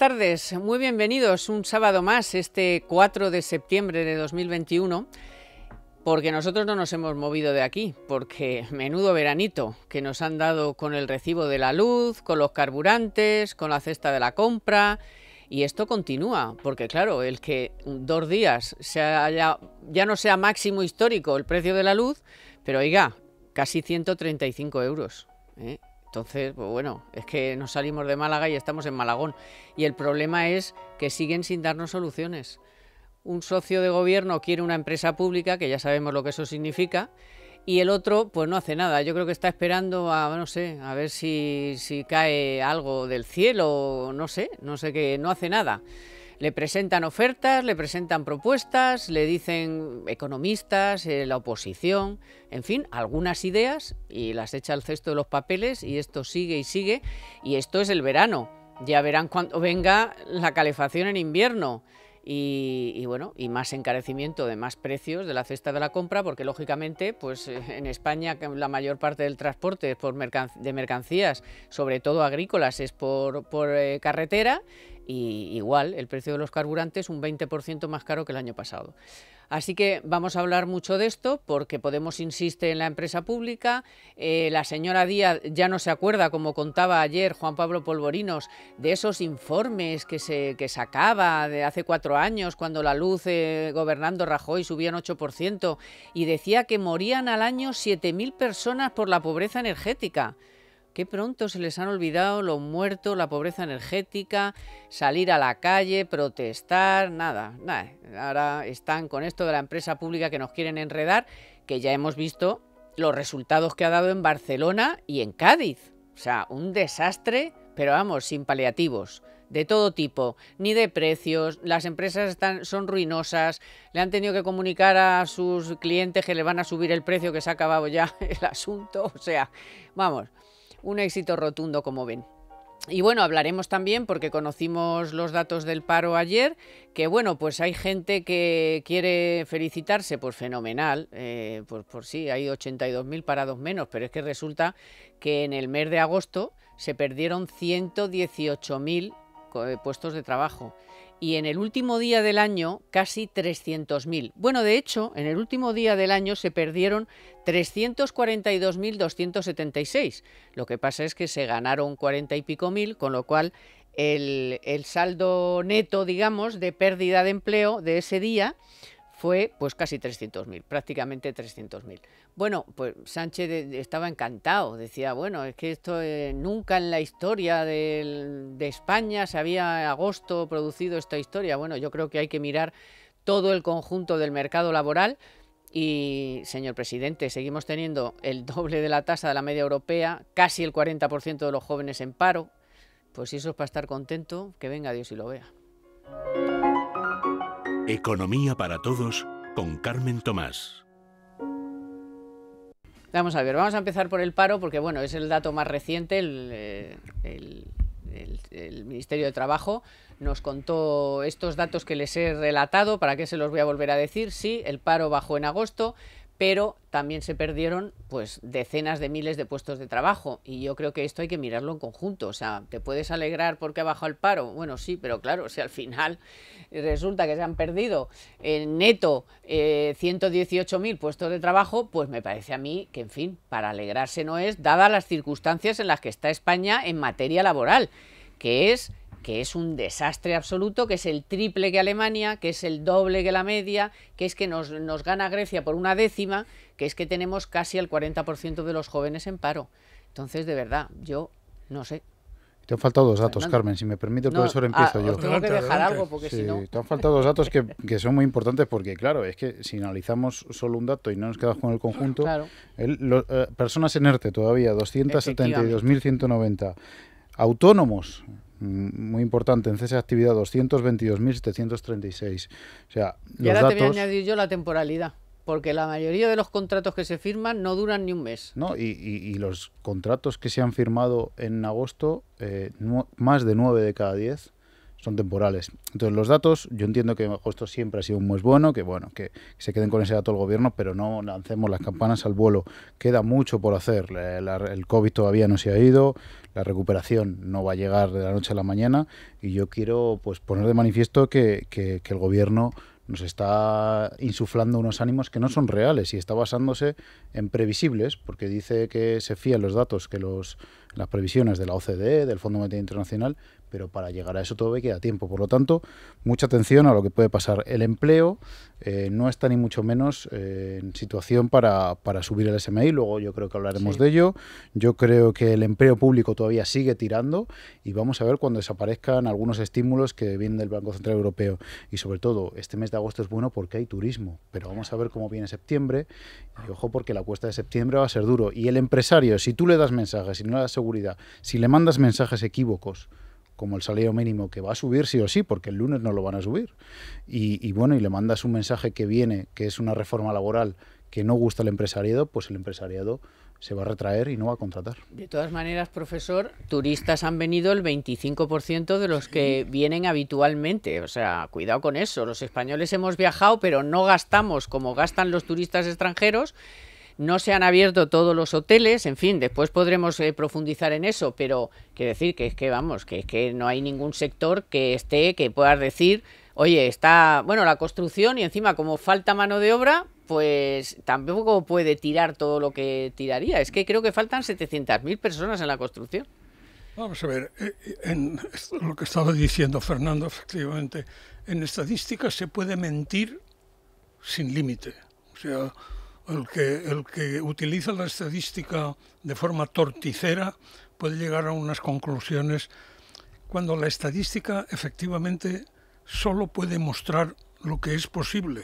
tardes, muy bienvenidos un sábado más, este 4 de septiembre de 2021, porque nosotros no nos hemos movido de aquí, porque menudo veranito que nos han dado con el recibo de la luz, con los carburantes, con la cesta de la compra, y esto continúa, porque claro, el que dos días haya, ya no sea máximo histórico el precio de la luz, pero oiga, casi 135 euros. ¿eh? Entonces, pues bueno, es que nos salimos de Málaga y estamos en Malagón. Y el problema es que siguen sin darnos soluciones. Un socio de gobierno quiere una empresa pública, que ya sabemos lo que eso significa, y el otro pues no hace nada. Yo creo que está esperando a, no sé, a ver si, cae algo del cielo, no sé, no sé qué, no hace nada. Le presentan ofertas, le presentan propuestas, le dicen economistas, eh, la oposición, en fin, algunas ideas y las echa al cesto de los papeles y esto sigue y sigue y esto es el verano. Ya verán cuando venga la calefacción en invierno. Y, bueno, y más encarecimiento de más precios de la cesta de la compra, porque lógicamente, pues eh, en España la mayor parte del transporte de mercancías, sobre todo agrícolas, es por, eh, carretera, y igual el precio de los carburantes un 20% más caro que el año pasado. Así que vamos a hablar mucho de esto porque Podemos insiste en la empresa pública, eh, la señora Díaz ya no se acuerda, como contaba ayer Juan Pablo Polvorinos, de esos informes que, se, sacaba de hace cuatro años cuando la luz eh, gobernando Rajoy subía un 8% y decía que morían al año 7.000 personas por la pobreza energética. Qué pronto se les han olvidado los muertos, la pobreza energética, salir a la calle, protestar, nada, nada. Ahora están con esto de la empresa pública que nos quieren enredar, que ya hemos visto los resultados que ha dado en Barcelona y en Cádiz. O sea, un desastre, pero vamos, sin paliativos de todo tipo, ni de precios, las empresas están, son ruinosas, le han tenido que comunicar a sus clientes que le van a subir el precio, que se ha acabado ya el asunto, o sea, vamos, un éxito rotundo, como ven. Y bueno, hablaremos también porque conocimos los datos del paro ayer, que bueno, pues hay gente que quiere felicitarse, pues fenomenal, eh, pues por pues sí, hay 82.000 parados menos, pero es que resulta que en el mes de agosto se perdieron 118.000 eh, puestos de trabajo y en el último día del año casi 300.000. Bueno, de hecho, en el último día del año se perdieron 342.276. Lo que pasa es que se ganaron 40 y pico mil, con lo cual el, el saldo neto, digamos, de pérdida de empleo de ese día fue pues casi 300.000, prácticamente 300.000. Bueno, pues Sánchez estaba encantado, decía, bueno, es que esto eh, nunca en la historia de España se había agosto producido esta historia. Bueno, yo creo que hay que mirar todo el conjunto del mercado laboral y, señor presidente, seguimos teniendo el doble de la tasa de la media europea, casi el 40% de los jóvenes en paro. Pues si eso es para estar contento, que venga Dios y lo vea. Economía para Todos con Carmen Tomás. Vamos a ver, vamos a empezar por el paro porque bueno, es el dato más reciente, eh, el, el Ministerio de Trabajo nos contó estos datos que les he relatado, para qué se los voy a volver a decir, sí, el paro bajó en agosto, pero también se perdieron pues decenas de miles de puestos de trabajo y yo creo que esto hay que mirarlo en conjunto, o sea, te puedes alegrar porque ha bajado el paro, bueno sí, pero claro, si al final resulta que se han perdido en neto eh, 118.000 puestos de trabajo, pues me parece a mí que en fin, para alegrarse no es, dadas las circunstancias en las que está España en materia laboral, que es que es un desastre absoluto, que es el triple que Alemania, que es el doble que la media, que es que nos, nos gana Grecia por una décima, que es que tenemos casi el 40% de los jóvenes en paro. Entonces, de verdad, yo no sé. Te han faltado dos datos, Carmen. Si me permite, el profesor, empiezo ah, yo. Tengo que dejar algo porque si no. Te han faltado dos datos que, que, son muy importantes porque, claro, es que si analizamos solo un dato y no nos quedamos con el conjunto, eh, personas en ERTE todavía, 272.190. Autónomos, Mm, muy importante en cese de actividad 222.736. O sea, los y ahora te voy a añadir yo la temporalidad, porque la mayoría de los contratos que se firman no duran ni un mes. No, y, y, los contratos que se han firmado en agosto, eh, más de 9 de cada 10 son temporales. Entonces los datos, yo entiendo que agosto siempre ha sido un mes bueno, que bueno, que, se queden con ese dato el gobierno, pero no lancemos las campanas al vuelo. Queda mucho por hacer. el COVID todavía no se ha ido, la recuperación no va a llegar de la noche a la mañana y yo quiero pues poner de manifiesto que, que, el gobierno nos está insuflando unos ánimos que no son reales y está basándose en previsibles, porque dice que se fían los datos que los las previsiones de la OCDE, del Fondo Monetario Internacional, pero para llegar a eso todavía queda tiempo. Por lo tanto, mucha atención a lo que puede pasar. El empleo eh, no está ni mucho menos eh, en situación para, subir el SMI, luego yo creo que hablaremos de ello. Yo creo que el empleo público todavía sigue tirando y vamos a ver cuando desaparezcan algunos estímulos que vienen del Banco Central Europeo. Y sobre todo, este mes de agosto es bueno porque hay turismo, pero vamos a ver cómo viene septiembre y ojo porque la cuesta de septiembre va a ser duro. Y el empresario, si tú le das mensajes si no le das si le mandas mensajes equívocos, como el salario mínimo que va a subir sí o sí, porque el lunes no lo van a subir, y, bueno, y le mandas un mensaje que viene, que es una reforma laboral que no gusta al empresariado, pues el empresariado se va a retraer y no va a contratar. De todas maneras, profesor, turistas han venido el 25% de los que vienen habitualmente. O sea, cuidado con eso. Los españoles hemos viajado, pero no gastamos como gastan los turistas extranjeros no se han abierto todos los hoteles, en fin, después podremos eh, profundizar en eso, pero quiero decir que es que vamos, que es que no hay ningún sector que esté, que pueda decir, oye, está, bueno, la construcción y encima como falta mano de obra, pues tampoco puede tirar todo lo que tiraría. Es que creo que faltan 700.000 personas en la construcción. Vamos a ver, eh, eh, en lo que estaba diciendo Fernando, efectivamente, en estadísticas se puede mentir sin límite. O sea, el que, el que utiliza la estadística de forma torticera puede llegar a unas conclusiones cuando la estadística efectivamente solo puede mostrar lo que es posible.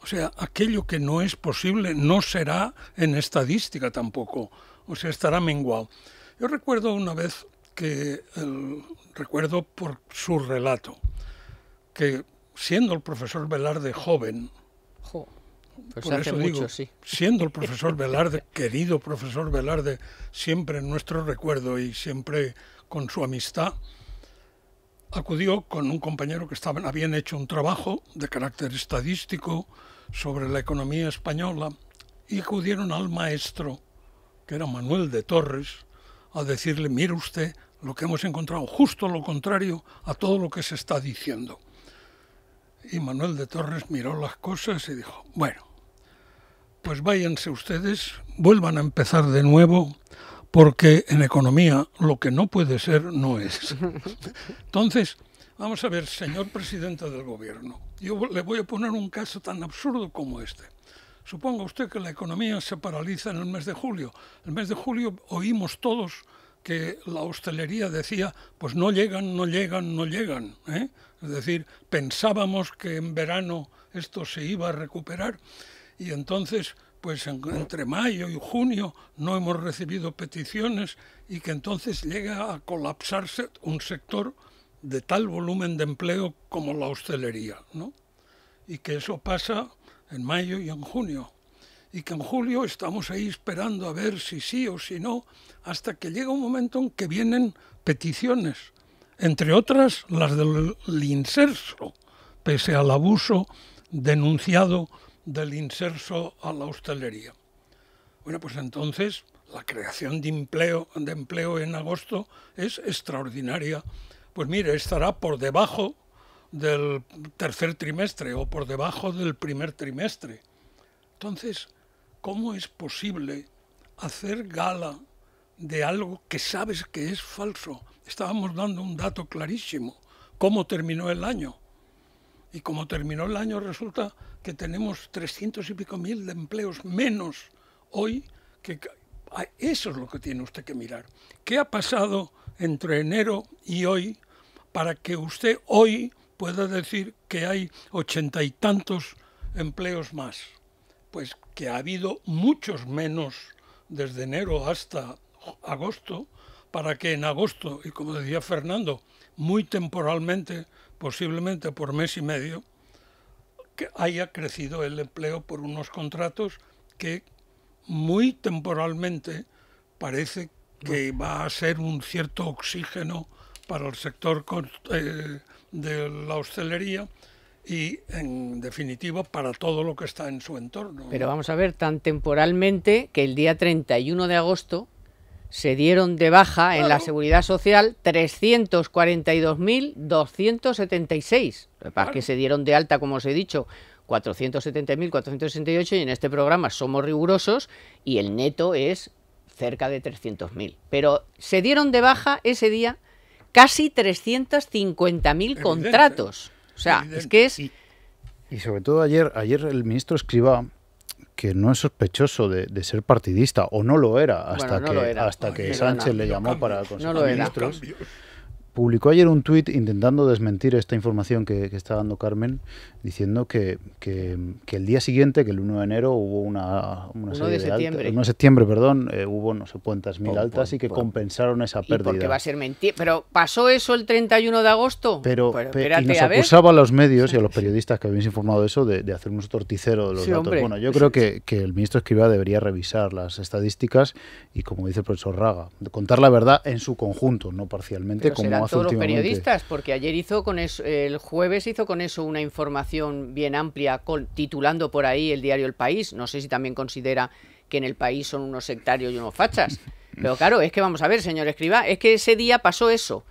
O sea, aquello que no es posible no será en estadística tampoco, o sea, estará menguado. Yo recuerdo una vez que, recuerdo por su relato, que siendo el profesor Velarde joven, pues Por eso digo, siendo el profesor Velarde, querido profesor Velarde, siempre en nuestro recuerdo y siempre con su amistad, acudió con un compañero que estaban, habían hecho un trabajo de carácter estadístico sobre la economía española y acudieron al maestro, que era Manuel de Torres, a decirle, mire usted, lo que hemos encontrado, justo lo contrario a todo lo que se está diciendo. Y Manuel de Torres miró las cosas y dijo, bueno, pues váyanse ustedes, vuelvan a empezar de nuevo, porque en economía lo que no puede ser no es. Entonces, vamos a ver, señor presidente del gobierno, yo le voy a poner un caso tan absurdo como este. Suponga usted que la economía se paraliza en el mes de julio. El mes de julio oímos todos que la hostelería decía, pues no llegan, no llegan, no llegan. ¿eh? Es decir, pensábamos que en verano esto se iba a recuperar y entonces pues entre mayo y junio no hemos recibido peticiones y que entonces llega a colapsarse un sector de tal volumen de empleo como la hostelería, ¿no? Y que eso pasa en mayo y en junio. Y que en julio estamos ahí esperando a ver si sí o si no, hasta que llega un momento en que vienen peticiones, entre otras las del inserso, pese al abuso denunciado del inserso a la hostelería. Bueno, pues entonces la creación de empleo, de empleo en agosto es extraordinaria. Pues mire, estará por debajo del tercer trimestre o por debajo del primer trimestre. Entonces, ¿cómo es posible hacer gala de algo que sabes que es falso? Estábamos dando un dato clarísimo. ¿Cómo terminó el año? Y como terminó el año, resulta que tenemos 300 y pico mil de empleos menos hoy que... Ah, eso es lo que tiene usted que mirar. ¿Qué ha pasado entre enero y hoy para que usted hoy pueda decir que hay ochenta y tantos empleos más? Pues que ha habido muchos menos desde enero hasta agosto, para que en agosto, y como decía Fernando, muy temporalmente posiblemente por mes y medio, que haya crecido el empleo por unos contratos que muy temporalmente parece que va a ser un cierto oxígeno para el sector eh, de la hostelería y, en definitiva, para todo lo que está en su entorno. Pero vamos a ver, tan temporalmente que el día 31 de agosto se dieron de baja en la seguridad social 342.276. Para que se dieron de alta, como os he dicho, 470.468 y en este programa somos rigurosos y el neto es cerca de 300.000. Pero se dieron de baja ese día casi 350.000 contratos. O sea, es que es... Y, sobre todo ayer, ayer el ministro escriba que no es sospechoso de, ser partidista, o no lo era hasta que, Hasta que Sánchez le llamó para el de Ministros. Publicó ayer un tuit intentando desmentir esta información que, que está dando Carmen diciendo que, que, el día siguiente, que el 1 de enero, hubo una, una serie de, septiembre. perdón, eh, hubo no sé cuántas mil altas y que compensaron esa pérdida. porque va a ser mentira. Pero ¿pasó eso el 31 de agosto? Pero, pues y nos acusaba a, los medios y a los periodistas que habéis informado de eso de, hacer un torticero de los datos. Bueno, yo creo que, que el ministro escriba debería revisar las estadísticas y, como dice el profesor Raga, contar la verdad en su conjunto, no parcialmente, como hace todos los periodistas, porque ayer hizo con eso, el jueves hizo con eso una información bien amplia titulando por ahí el diario El País. No sé si también considera que en el país son unos sectarios y unos fachas. Pero claro, es que vamos a ver, señor Escriba, es que ese día pasó eso.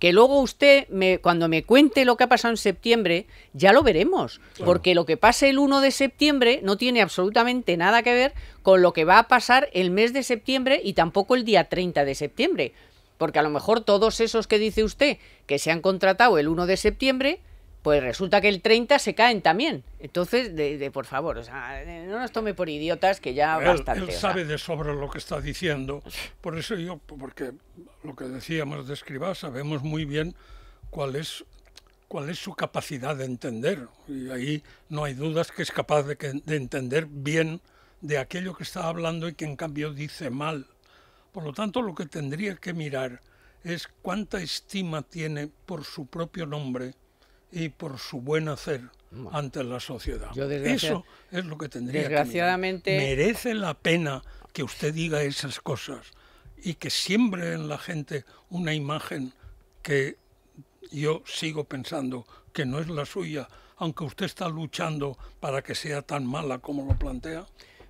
Que luego usted, me, cuando me cuente lo que ha pasado en septiembre, ya lo veremos. Porque lo que pase el 1 de septiembre no tiene absolutamente nada que ver con lo que va a pasar el mes de septiembre y tampoco el día 30 de septiembre. Porque a lo mejor todos esos que dice usted que se han contratado el 1 de septiembre, pues resulta que el 30 se caen también. Entonces, por favor, eh, no nos tome por idiotas que ya él, Él sabe de sobra lo que está diciendo. Por eso yo, porque lo que decíamos de escriba, sabemos muy bien cuál es su capacidad de entender. Y ahí no hay dudas que es capaz de entender bien de aquello que está hablando y que en cambio dice mal. Por lo tanto, lo que tendría que mirar es cuánta estima tiene por su propio nombre y por su buen hacer ante la sociedad. Eso es lo que tendría que mirar. Merece la pena que usted diga esas cosas y que siembre en la gente una imagen que yo sigo pensando que no es la suya, aunque usted está luchando para que sea tan mala como lo plantea.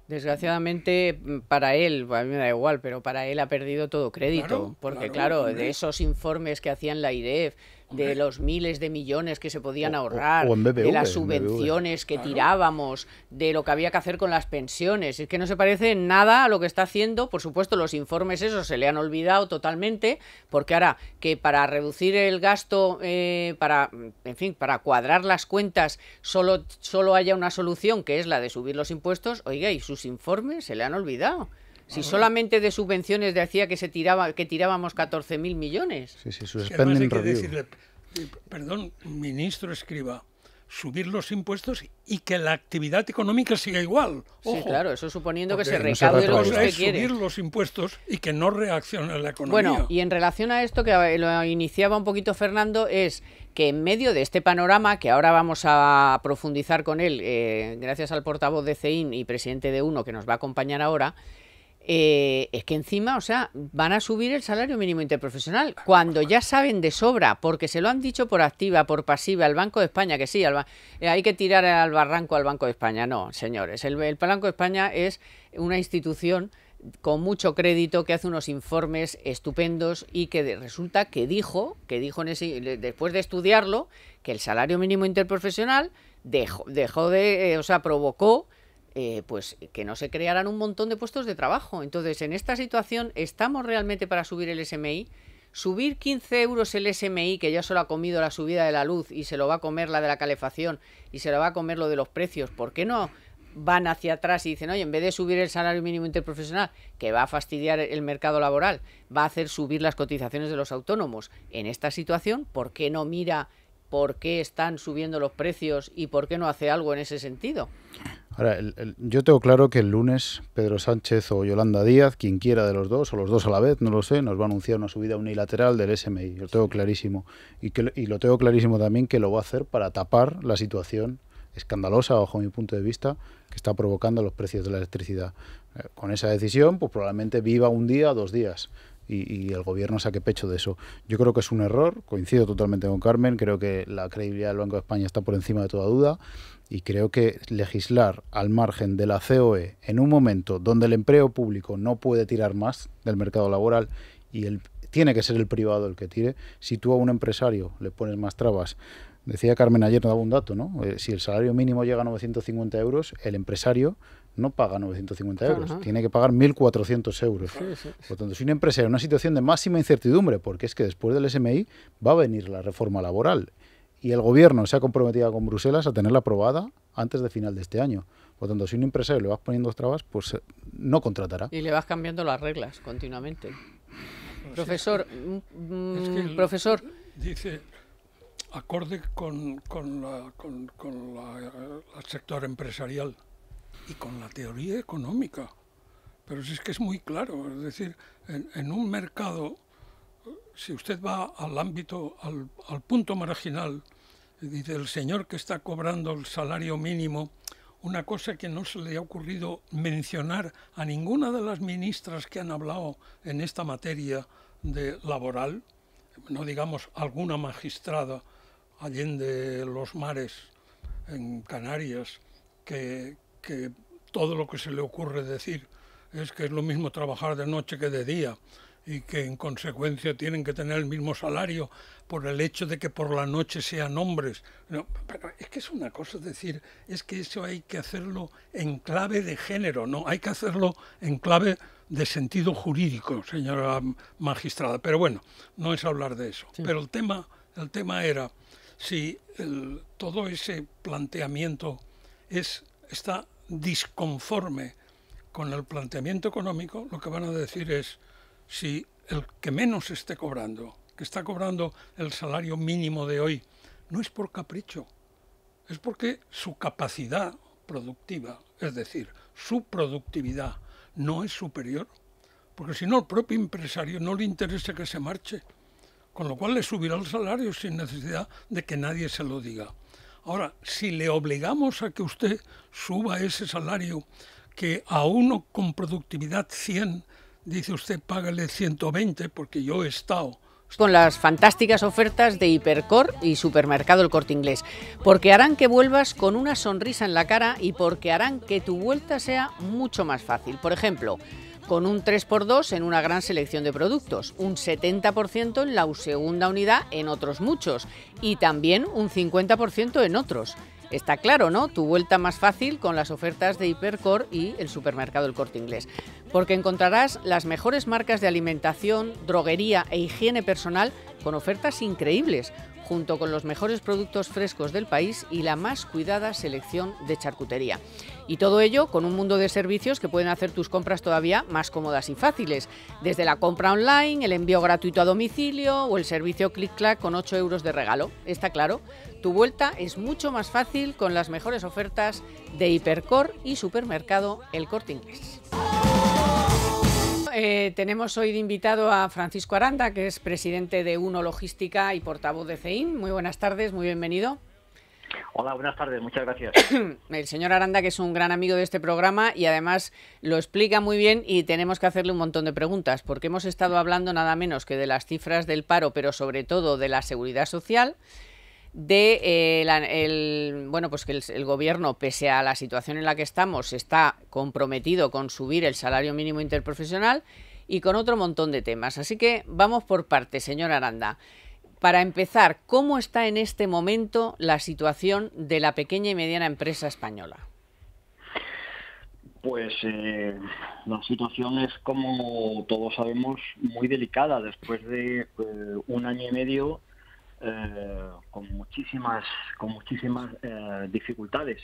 Desgraciadamente mm, para él, a mí me da igual, pero para él ha perdido todo crédito, porque claro, de esos informes que hacían la IDEF, de los miles de millones que se podían ahorrar, de las subvenciones que tirábamos, de lo que había que hacer con las pensiones. Es que no se parece nada a lo que está haciendo. Por supuesto, los informes esos se le han olvidado totalmente, porque ahora que para reducir el gasto, eh, para, en fin, para cuadrar las cuentas, solo, solo haya una solución, que es la de subir los impuestos, oiga, y sus informes se le han olvidado. Si solamente de subvenciones decía que se tiraba que tirábamos 14.000 mil millones. Sí, sí, decirle, perdón, ministro escriba, subir los impuestos y que la actividad económica siga igual. sí, claro, eso suponiendo que se recaude subir los impuestos y que no reaccione la economía. Bueno, y en relación a esto que lo iniciaba un poquito Fernando es que en medio de este panorama, que ahora vamos a profundizar con él, eh, gracias al portavoz de CEIN y presidente de UNO que nos va a acompañar ahora, eh, es que encima, o sea, van a subir el salario mínimo interprofesional cuando ya saben de sobra, porque se lo han dicho por activa, por pasiva, al Banco de España, que sí, eh, hay que tirar al barranco al Banco de España. No, señores, el, Banco de España es una institución con mucho crédito, que hace unos informes estupendos y que resulta que dijo, que dijo en ese, después de estudiarlo, que el salario mínimo interprofesional dejó, dejó de, eh, o sea, provocó eh, pues que no se crearan un montón de puestos de trabajo. Entonces, en esta situación, ¿estamos realmente para subir el SMI? Subir 15 euros el SMI, que ya solo ha comido la subida de la luz y se lo va a comer la de la calefacción y se lo va a comer lo de los precios, ¿por qué no van hacia atrás y dicen, oye, en vez de subir el salario mínimo interprofesional, que va a fastidiar el mercado laboral, va a hacer subir las cotizaciones de los autónomos. En esta situación, ¿por qué no mira por qué están subiendo los precios y por qué no hace algo en ese sentido. Ahora, yo tengo claro que el lunes Pedro Sánchez o Yolanda Díaz, quien quiera de los dos, o los dos a la vez, no lo sé, nos va a anunciar una subida unilateral del SMI. Lo tengo clarísimo. Y, que, lo tengo clarísimo también que lo va a hacer para tapar la situación escandalosa, bajo mi punto de vista, que está provocando los precios de la electricidad. Eh, con esa decisión, pues probablemente viva un día o dos días y, el gobierno saque pecho de eso. Yo creo que es un error, coincido totalmente con Carmen, creo que la credibilidad del Banco de España está por encima de toda duda y creo que legislar al margen de la COE en un momento donde el empleo público no puede tirar más del mercado laboral y tiene que ser el privado el que tire, si tú a un empresario le pones más trabas, Decía Carmen ayer, no daba un dato, ¿no? Eh, si el salario mínimo llega a 950 euros, el empresario no paga 950 euros, tiene que pagar 1.400 euros. Por tanto, si una empresario en una situación de máxima incertidumbre, porque es que después del SMI va a venir la reforma laboral y el gobierno se ha comprometido con Bruselas a tenerla aprobada antes de final de este año. Por tanto, si un empresario le vas poniendo trabas, pues eh, no contratará. Y le vas cambiando las reglas continuamente. Pues profesor, mm, mm, profesor. Dice, acorde con, el sector empresarial y con la teoría económica. Pero si es que es muy claro, es decir, en, un mercado, si usted va al ámbito, al, punto marginal, dice el señor que está cobrando el salario mínimo, una cosa que no se le ha ocurrido mencionar a ninguna de las ministras que han hablado en esta materia de laboral, no digamos alguna magistrada allende los mares en Canarias que, que todo lo que se le ocurre decir es que es lo mismo trabajar de noche que de día y que en consecuencia tienen que tener el mismo salario por el hecho de que por la noche sean hombres. No, es que es una cosa decir, es que eso hay que hacerlo en clave de género, no, hay que hacerlo en clave de sentido jurídico, señora magistrada. Pero bueno, no es hablar de eso. Pero el tema, el tema era si todo ese planteamiento es, está disconforme con el planteamiento económico, lo que van a decir es si el que menos esté cobrando, que está cobrando el salario mínimo de hoy, no es por capricho, es porque su capacidad productiva, es decir, su productividad no es superior, porque si no el propio empresario no le interesa que se marche, con lo cual le subirá el salario sin necesidad de que nadie se lo diga. Ahora, si le obligamos a que usted suba ese salario, que a uno con productividad 100, dice usted, págale 120 porque yo he estado con las fantásticas ofertas de Hipercor y Supermercado El Corte Inglés, porque harán que vuelvas con una sonrisa en la cara y porque harán que tu vuelta sea mucho más fácil. Por ejemplo, con un 3x2 en una gran selección de productos, un 70% en la segunda unidad en otros muchos y también un 50% en otros. Está claro, ¿no? Tu vuelta más fácil con las ofertas de Hipercore y el supermercado El Corte Inglés. Porque encontrarás las mejores marcas de alimentación, droguería e higiene personal con ofertas increíbles junto con los mejores productos frescos del país y la más cuidada selección de charcutería. Y todo ello con un mundo de servicios que pueden hacer tus compras todavía más cómodas y fáciles, desde la compra online, el envío gratuito a domicilio o el servicio Click Clack con 8 euros de regalo. Está claro, tu vuelta es mucho más fácil con las mejores ofertas de Hipercor y Supermercado El Corte Inglés. Eh, tenemos hoy de invitado a Francisco Aranda, que es presidente de Uno Logística y portavoz de CEIN. Muy buenas tardes, muy bienvenido. Hola, buenas tardes, muchas gracias. El señor Aranda, que es un gran amigo de este programa y además lo explica muy bien y tenemos que hacerle un montón de preguntas, porque hemos estado hablando nada menos que de las cifras del paro, pero sobre todo de la seguridad social de eh, el, bueno pues que el, gobierno pese a la situación en la que estamos está comprometido con subir el salario mínimo interprofesional y con otro montón de temas así que vamos por parte, señor Aranda para empezar cómo está en este momento la situación de la pequeña y mediana empresa española pues eh, la situación es como todos sabemos muy delicada después de eh, un año y medio eh, con muchísimas, con muchísimas eh, dificultades.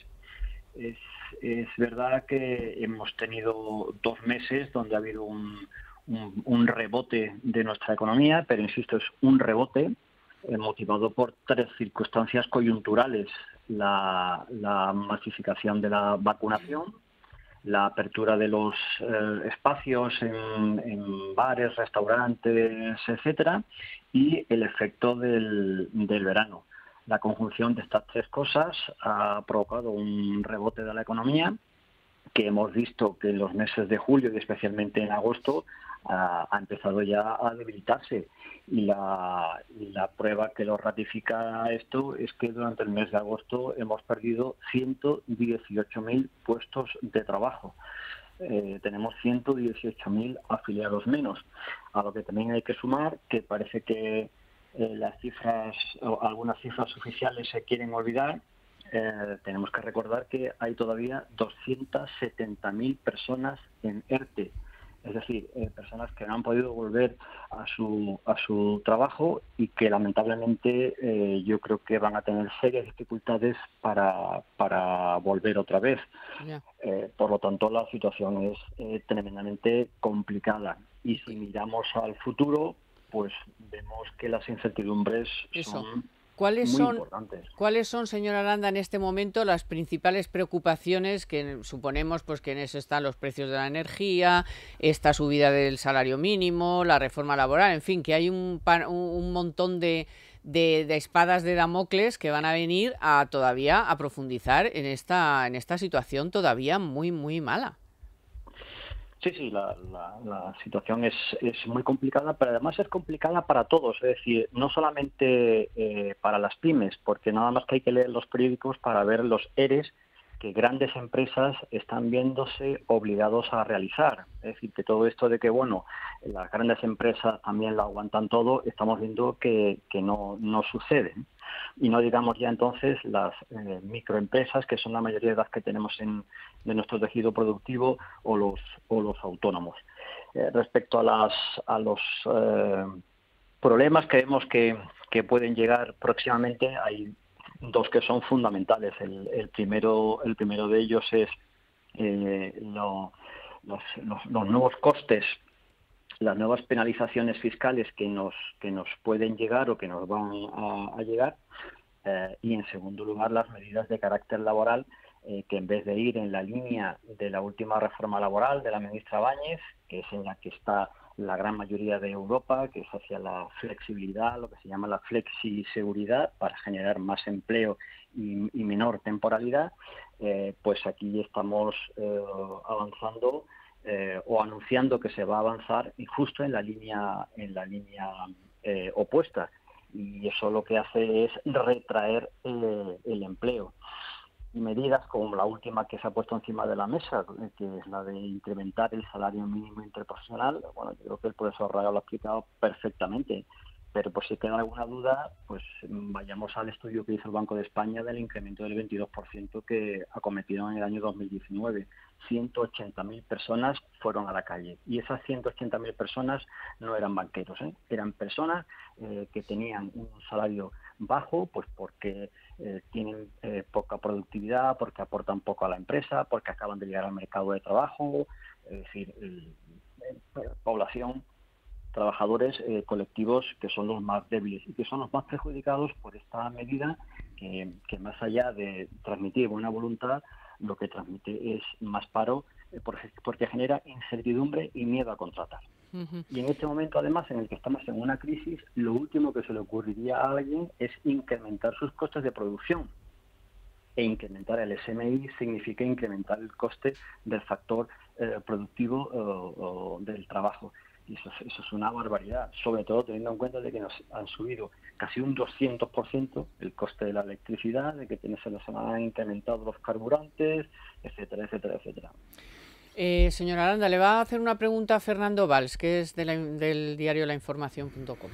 Es, es, verdad que hemos tenido dos meses donde ha habido un, un, un rebote de nuestra economía, pero insisto, es un rebote eh, motivado por tres circunstancias coyunturales. La, la masificación de la vacunación, la apertura de los eh, espacios en, en, bares, restaurantes, etcétera, y el efecto del, del verano. La conjunción de estas tres cosas ha provocado un rebote de la economía que hemos visto que en los meses de julio y especialmente en agosto ha, empezado ya a debilitarse. Y la, prueba que lo ratifica esto es que durante el mes de agosto hemos perdido 118.000 puestos de trabajo. Eh, tenemos 118.000 afiliados menos, a lo que también hay que sumar que parece que eh, las cifras, algunas cifras oficiales se quieren olvidar. Eh, tenemos que recordar que hay todavía 270.000 personas en ERTE, es decir, eh, personas que no han podido volver a su, a su trabajo y que lamentablemente eh, yo creo que van a tener serias dificultades para, volver otra vez. Eh, por lo tanto, la situación es tremendamente complicada. Y si miramos al futuro, pues vemos que las incertidumbres son ¿Cuáles son, señora Aranda, en este momento las principales preocupaciones que suponemos pues, que en eso están los precios de la energía, esta subida del salario mínimo, la reforma laboral, en fin, que hay un, montón de, espadas de Damocles que van a venir a todavía a profundizar en esta, en esta situación todavía muy, muy mala? Sí, sí, la, situación es, muy complicada, pero además es complicada para todos, es decir, no solamente eh, para las pymes, porque nada más que hay que leer los periódicos para ver los ERES que grandes empresas están viéndose obligados a realizar. Es decir, que todo esto de que, bueno, las grandes empresas también lo aguantan todo, estamos viendo que, no, no sucede. Y no digamos ya entonces las eh, microempresas, que son la mayoría de las que tenemos en, de nuestro tejido productivo o los, o los autónomos. Eh, respecto a, las, a los eh, problemas que vemos que, pueden llegar próximamente, hay dos que son fundamentales. El, primero, el primero de ellos es eh, los, nuevos costes las nuevas penalizaciones fiscales que nos que nos pueden llegar o que nos van a, llegar y en segundo lugar las medidas de carácter laboral eh, que en vez de ir en la línea de la última reforma laboral de la ministra Báñez, que es en la que está la gran mayoría de Europa, que es hacia la flexibilidad, lo que se llama la flexiseguridad, para generar más empleo y, menor temporalidad, eh, pues aquí estamos eh, avanzando o anunciando que se va a avanzar y justo en la línea, en la línea opuesta. Y eso lo que hace es retraer el empleo medidas como la última que se ha puesto encima de la mesa, que es la de incrementar el salario mínimo interprofesional, bueno, creo que el profesor Raga lo ha explicado perfectamente. Pero por si queda alguna duda, pues vayamos al estudio que hizo el Banco de España del incremento del 22% que acometieron en el año 2019. 180.000 personas fueron a la calle. Y esas 180.000 personas no eran banqueros, ¿eh? eran personas eh, que tenían un salario bajo, pues porque eh, tienen eh, poca productividad, porque aportan poco a la empresa, porque acaban de llegar al mercado de trabajo, es decir, población, trabajadores eh, colectivos que son los más débiles y que son los más perjudicados por esta medida que, que más allá de transmitir buena voluntad, lo que transmite es más paro porque genera incertidumbre y miedo a contratar. Y en este momento, además, en el que estamos en una crisis, lo último que se le ocurriría a alguien es incrementar sus costes de producción. E incrementar el SMI significa incrementar el coste del factor eh, productivo eh, del trabajo. Y eso, es una barbaridad, sobre todo teniendo en cuenta de que nos han subido casi un 200% el coste de la electricidad, de que se nos han incrementado los carburantes, etcétera, etcétera, etcétera. Eh, señora Aranda, le va a hacer una pregunta a Fernando Valls, que es de la, del diario lainformación.com.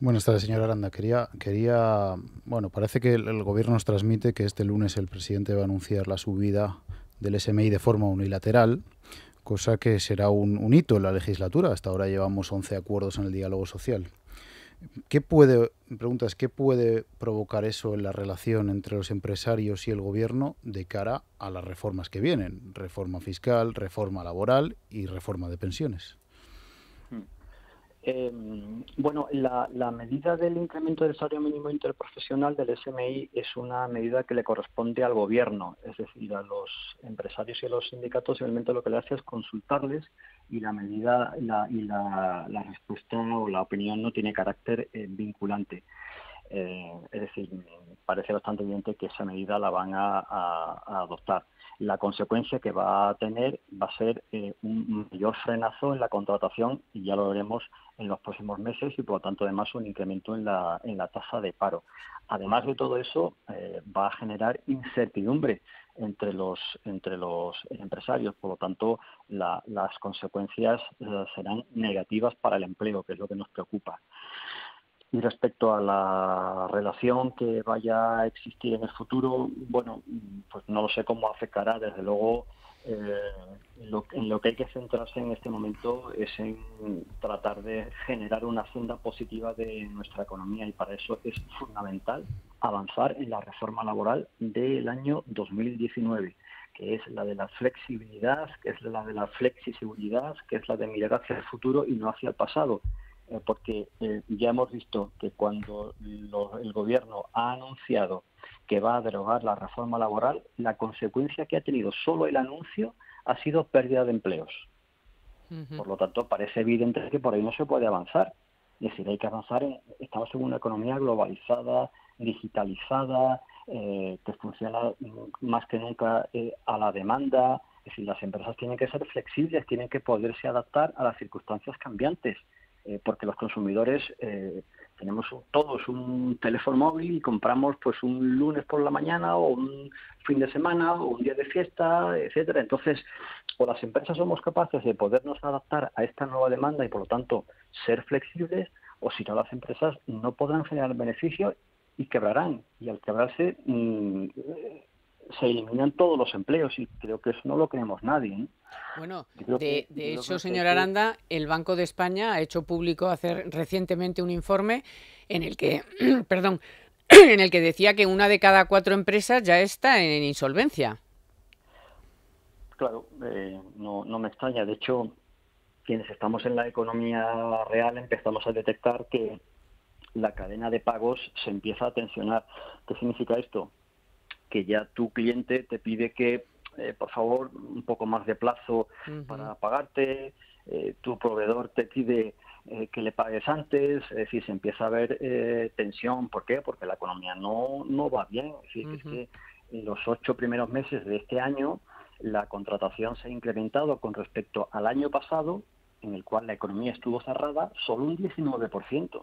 Buenas tardes, señora Aranda. Quería, quería, bueno, parece que el, gobierno nos transmite que este lunes el presidente va a anunciar la subida del SMI de forma unilateral, cosa que será un hito en la legislatura. Hasta ahora llevamos 11 acuerdos en el diálogo social. ¿Qué puede, preguntas, qué puede provocar eso en la relación entre los empresarios y el gobierno de cara a las reformas que vienen? Reforma fiscal, reforma laboral y reforma de pensiones. Em, bueno, la, medida del incremento del salario mínimo interprofesional del SMI es una medida que le corresponde al gobierno, es decir, a los empresarios y a los sindicatos, Simplemente lo que le hace es consultarles y la medida y la, respuesta o la opinión no tiene carácter eh, vinculante. Eh, es decir, parece bastante evidente que esa medida la van a adoptar la consecuencia que va a tener va a ser eh, un mayor frenazo en la contratación y ya lo veremos en los próximos meses y por lo tanto además un incremento en la, en la tasa de paro. Además de todo eso eh, va a generar incertidumbre entre los, entre los empresarios, por lo tanto las consecuencias eh, serán negativas para el empleo, que es lo que nos preocupa. Y respecto a la relación que vaya a existir en el futuro, bueno, pues no lo sé cómo afectará. Desde luego, eh, en lo que hay que centrarse en este momento es en tratar de generar una senda positiva de nuestra economía y para eso es fundamental avanzar en la reforma laboral del año 2019 que es la de la flexibilidad, que es la de la flexiseguridad, que es la de mirar hacia el futuro y no hacia el pasado. Eh, porque eh, ya hemos visto que cuando el gobierno ha anunciado que va a derogar la reforma laboral, la consecuencia que ha tenido solo el anuncio ha sido pérdida de empleos. Por lo tanto, parece evidente que por ahí no se puede avanzar. Es decir, hay que avanzar en, estamos en una economía globalizada, digitalizada, eh, que funciona más que nunca a la demanda. Es decir, las empresas tienen que ser flexibles, tienen que poderse adaptar a las circunstancias cambiantes. Eh, porque los consumidores eh, tenemos todos un teléfono móvil y compramos pues un lunes por la mañana o un fin de semana o un día de fiesta, etcétera. Entonces, o las empresas somos capaces de podernos adaptar a esta nueva demanda y por lo tanto ser flexibles, o si no las empresas no podrán generar beneficio y quebrarán. Y al quebrarse mm, se eliminan todos los empleos y creo que eso no lo creemos nadie. ¿eh? Bueno, de, hecho, señor Aranda, el Banco de España ha hecho público hacer recientemente un informe en el que, perdón, en el que decía que una de cada cuatro empresas ya está en insolvencia. Claro, eh, no, no me extraña. De hecho, quienes estamos en la economía real empezamos a detectar que la cadena de pagos se empieza a tensionar. ¿Qué significa esto? que ya tu cliente te pide que, eh, por favor, un poco más de plazo para pagarte, eh, tu proveedor te pide eh, que le pagues antes, es decir, se empieza a ver tensión. ¿Por qué? Porque la economía no, no va bien. Es que en los ocho primeros meses de este año la contratación se ha incrementado con respecto al año pasado, en el cual la economía estuvo cerrada, solo un 19%.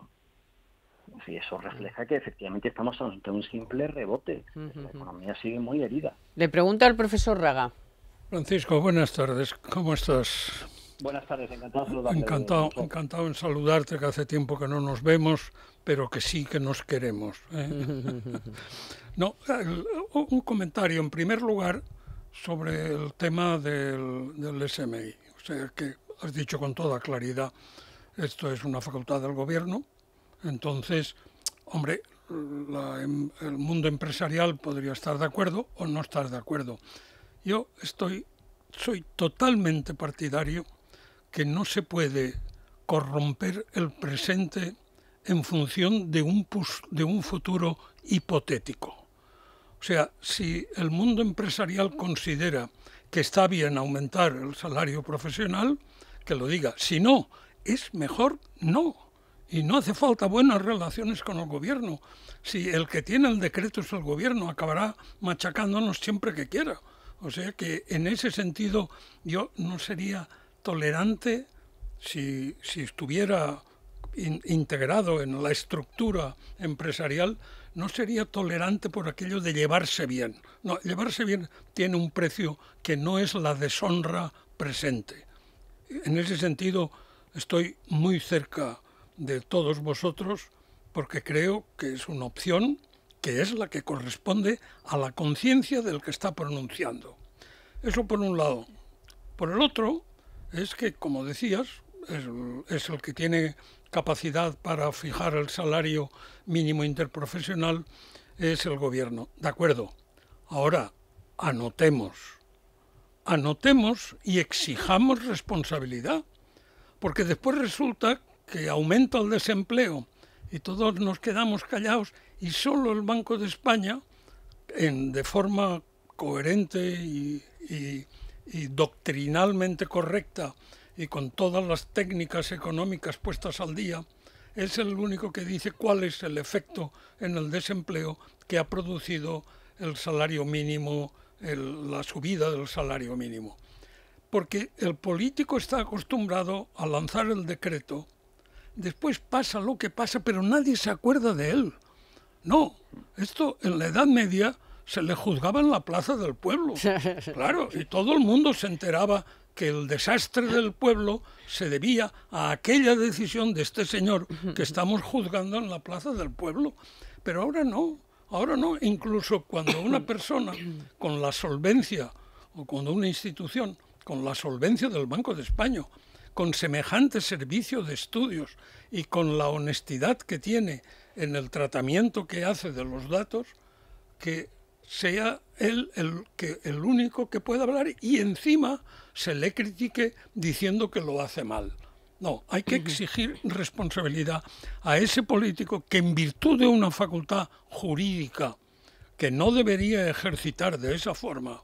Y eso refleja que efectivamente estamos ante un simple rebote. La economía sigue muy herida. Le pregunta al profesor Raga. Francisco, buenas tardes. ¿Cómo estás? Buenas tardes, encantado de saludarte. Encantado, en saludarte, que hace tiempo que no nos vemos, pero que sí que nos queremos. ¿eh? no, un comentario en primer lugar sobre el tema del, del SMI. O sea, que has dicho con toda claridad, esto es una facultad del gobierno, entonces, hombre, em, el mundo empresarial podría estar de acuerdo o no estar de acuerdo. Yo estoy, soy totalmente partidario que no se puede corromper el presente en función de un, de un futuro hipotético. O sea, si el mundo empresarial considera que está bien aumentar el salario profesional, que lo diga. Si no, es mejor no y no hace falta buenas relaciones con el gobierno. Si el que tiene el decreto es el gobierno, acabará machacándonos siempre que quiera. O sea que en ese sentido yo no sería tolerante si, estuviera integrado en la estructura empresarial, no sería tolerante por aquello de llevarse bien. No, llevarse bien tiene un precio que no es la deshonra presente. En ese sentido estoy muy cerca de todos vosotros porque creo que es una opción que es la que corresponde a la conciencia del que está pronunciando. Eso por un lado. Por el otro, es que, como decías, es, el que tiene capacidad para fijar el salario mínimo interprofesional, es el gobierno. De acuerdo. Ahora, anotemos. Anotemos y exijamos responsabilidad. Porque después resulta que aumenta el desempleo y todos nos quedamos callados y solo el Banco de España, en, de forma coherente y, doctrinalmente correcta y con todas las técnicas económicas puestas al día, es el único que dice cuál es el efecto en el desempleo que ha producido el salario mínimo, la subida del salario mínimo. Porque el político está acostumbrado a lanzar el decreto después pasa lo que pasa, pero nadie se acuerda de él. No, esto en la Edad Media se le juzgaba en la plaza del pueblo. Claro, y todo el mundo se enteraba que el desastre del pueblo se debía a aquella decisión de este señor que estamos juzgando en la plaza del pueblo. Pero ahora no, ahora no. Incluso cuando una persona con la solvencia o cuando una institución con la solvencia del Banco de España con semejante servicio de estudios y con la honestidad que tiene en el tratamiento que hace de los datos, que sea él el, único que pueda hablar y encima se le critique diciendo que lo hace mal. No, hay que exigir responsabilidad a ese político que en virtud de una facultad jurídica que no debería ejercitar de esa forma,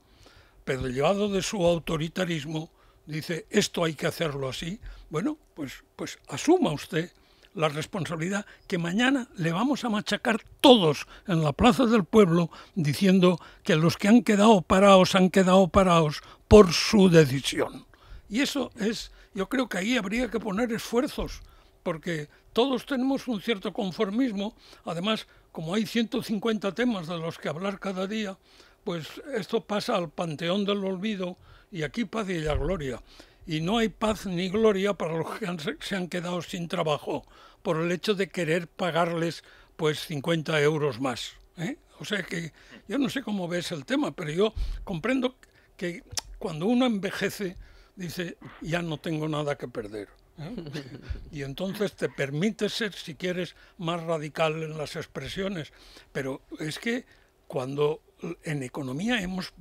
pero llevado de su autoritarismo, dice esto hay que hacerlo así, bueno, pues, pues asuma usted la responsabilidad que mañana le vamos a machacar todos en la plaza del pueblo diciendo que los que han quedado parados han quedado parados por su decisión. Y eso es, yo creo que ahí habría que poner esfuerzos, porque todos tenemos un cierto conformismo, además como hay 150 temas de los que hablar cada día, pues esto pasa al panteón del olvido y aquí paz y la gloria. Y no hay paz ni gloria para los que se han quedado sin trabajo por el hecho de querer pagarles pues 50 euros más. ¿eh? O sea que yo no sé cómo ves el tema, pero yo comprendo que cuando uno envejece dice, ya no tengo nada que perder. ¿eh? Y entonces te permite ser, si quieres, más radical en las expresiones. Pero es que cuando en economía hemos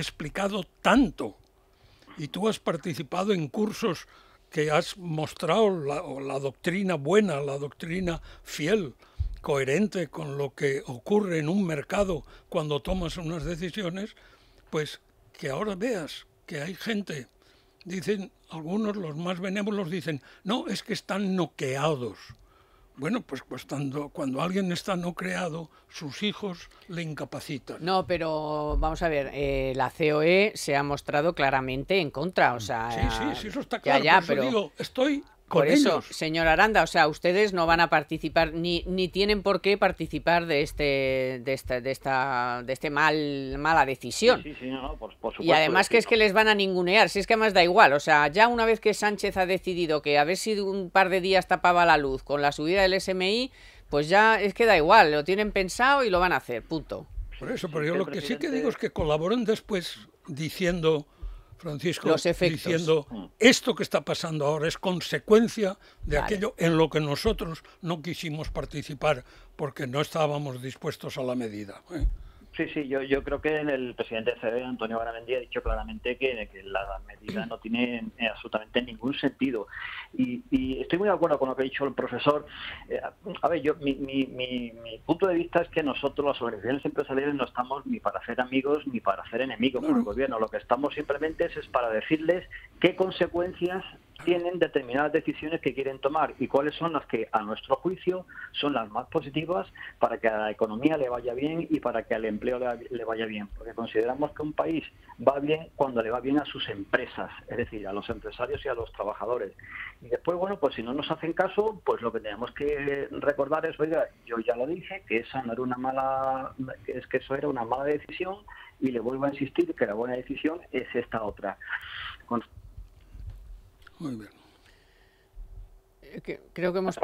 explicado tanto y tú has participado en cursos que has mostrado la, doctrina buena, la doctrina fiel, coherente con lo que ocurre en un mercado cuando tomas unas decisiones, pues que ahora veas que hay gente, dicen algunos los más benévolos, dicen, no, es que están noqueados. Bueno, pues, cuando, alguien está no creado, sus hijos le incapacitan. No, pero vamos a ver, eh, la COE se ha mostrado claramente en contra, o sea... Sí, sí, sí, eso está claro. Ya, ya, pero... digo, estoy por eso, señor Aranda, o sea, ustedes no van a participar ni, ni tienen por qué participar de este de esta de esta de este mal mala decisión. y además que es que les van a ningunear, si es que además da igual, o sea, ya una vez que Sánchez ha decidido que a ver si un par de días tapaba la luz con la subida del SMI, pues ya es que da igual, lo tienen pensado y lo van a hacer, punto. Por eso, pero yo lo que sí que digo es que colaboren después diciendo Francisco, diciendo mm. esto que está pasando ahora es consecuencia de aquello en lo que nosotros no quisimos participar porque no estábamos dispuestos a la medida. ¿eh? Sí, sí, yo, yo creo que el presidente de CB, Antonio Garamendi, ha dicho claramente que, la medida no tiene eh, absolutamente ningún sentido. Y, estoy muy de acuerdo con lo que ha dicho el profesor. Eh, a ver, yo, mi, punto de vista es que nosotros, las organizaciones empresariales, no estamos ni para hacer amigos ni para hacer enemigos con el gobierno. Lo que estamos simplemente es para decirles qué consecuencias tienen determinadas decisiones que quieren tomar y cuáles son las que a nuestro juicio son las más positivas para que a la economía le vaya bien y para que al empleo le vaya bien. Porque consideramos que un país va bien cuando le va bien a sus empresas, es decir, a los empresarios y a los trabajadores. Y después, bueno, pues si no nos hacen caso, pues lo que tenemos que recordar es, oiga, yo ya lo dije, que esa no era una mala, es que eso era una mala decisión y le vuelvo a insistir que la buena decisión es esta otra. Muy bien. Eh, creo que hemos,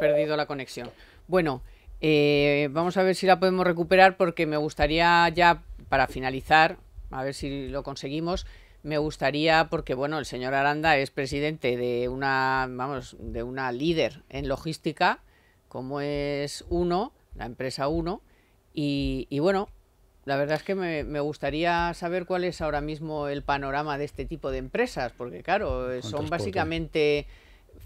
perdido la conexión. Bueno, eh, vamos a ver si la podemos recuperar porque me gustaría ya, para finalizar, a ver si lo conseguimos, me gustaría, porque bueno, el señor Aranda es presidente de una, vamos, de una líder en logística, como es Uno, la empresa Uno, y bueno, la verdad es que me, gustaría saber cuál es ahora mismo el panorama de este tipo de empresas, porque claro, eh, son básicamente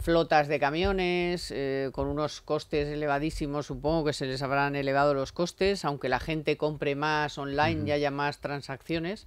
flotas de camiones eh, con unos costes elevadísimos, supongo que se les habrán elevado los costes, aunque la gente compre más online y haya más transacciones.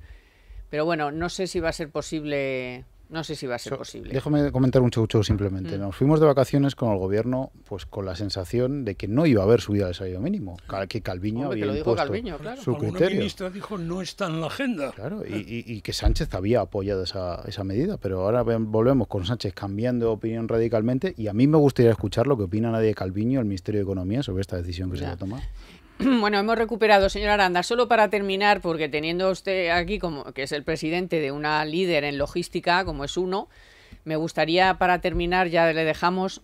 Pero bueno, no sé si va a ser posible no sé si va a ser posible. Déjame comentar un chucho simplemente. Mm. Nos fuimos de vacaciones con el gobierno pues con la sensación de que no iba a haber subida del salario mínimo. Que Calviño había que dijo Calviño, claro. su criterio. El ministro dijo no está en la agenda. Claro, y, que Sánchez había apoyado esa, medida, pero ahora volvemos con Sánchez cambiando de opinión radicalmente y a mí me gustaría escuchar lo que opina nadie Calviño, el Ministerio de Economía, sobre esta decisión que se va a tomar. Bueno, hemos recuperado, señora Aranda, solo para terminar, porque teniendo usted aquí como que es el presidente de una líder en logística, como es uno, me gustaría para terminar, ya le dejamos,